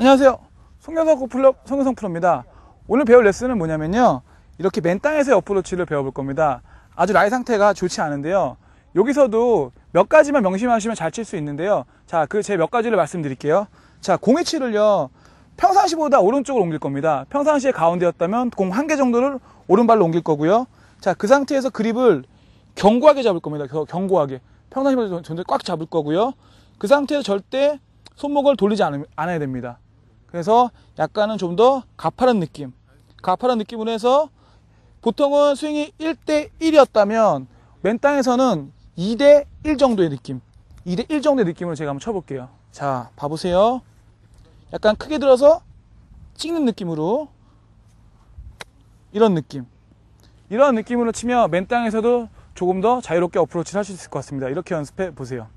안녕하세요 송경성 프로, 송경성 프로입니다 오늘 배울 레슨은 뭐냐면요 이렇게 맨 땅에서의 어프로치를 배워볼 겁니다 아주 라이 상태가 좋지 않은데요 여기서도 몇 가지만 명심하시면 잘 칠 수 있는데요 자그 제 몇 가지를 말씀드릴게요 자 공의 치를요 평상시보다 오른쪽으로 옮길 겁니다 평상시에 가운데였다면 공 한 개 정도를 오른발로 옮길 거고요 자그 상태에서 그립을 견고하게 잡을 겁니다 견고하게 평상시보다 전체 꽉 잡을 거고요 그 상태에서 절대 손목을 돌리지 않아야 됩니다 그래서 약간은 좀 더 가파른 느낌 가파른 느낌으로 해서 보통은 스윙이 1대 1이었다면 맨 땅에서는 2대 1 정도의 느낌 2대 1 정도의 느낌으로 제가 한번 쳐볼게요 자 봐보세요 약간 크게 들어서 찍는 느낌으로 이런 느낌 이런 느낌으로 치면 맨 땅에서도 조금 더 자유롭게 어프로치를 하실 수 있을 것 같습니다 이렇게 연습해 보세요